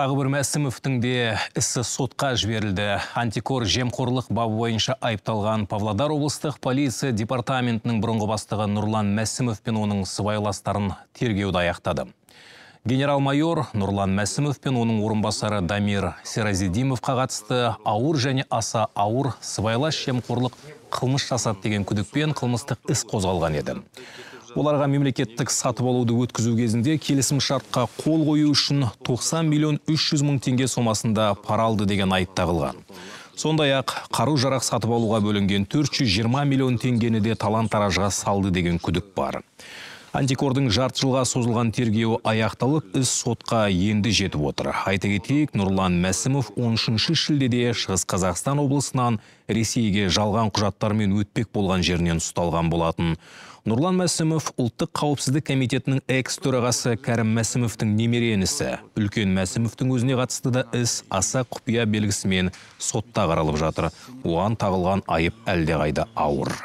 тағы бір мәсімовтің де ісі сотқа жіберілді антикор жемқорлық бабы бойынша айыпталған павлодар облыстық полиция департаментінің бұрынғы бастығы нұрлан мәсімов пен оның сыбайластарын тергеуді аяқтады генерал майор нұрлан мәсімов пен оның орынбасары дамир серазидимовқа қатысты ауыр және аса ауыр сыбайлас жемқорлық қылмыс жасады деген күдікпен қылмыстық іс қозғалған еді оларға мемлекеттік сатып алуды өткізу кезінде келісім шартқа қол қою үшін 90 миллион 300 мың теңге сомасында пара алды деген айып тағылған сондай ақ қару жарақ сатып алуға бөлінген 420 миллион теңгені де талан таражға салды деген күдік бар Антикордың жарты жылға созылған тергеуі аяқталып, іс сотқа енді жетіп отыр. Айта кетейік, Нұрлан Мәсімов 13-ші шілдеде Шығыс Қазақстан облысынан Ресейге жалған құжаттармен өтпек болған жерінен ұсталған болатын. Нұрлан Мәсімов ұлттық қауіпсіздік комитетінің экс-төрағасы Кәрім Мәсімовтің немере інісі. Үлкен Мәсімовтің өзіне қатысты да іс аса құпия белгісімен сотта қаралып жатыр. Оған тағылған айып әлдеқайда ауыр.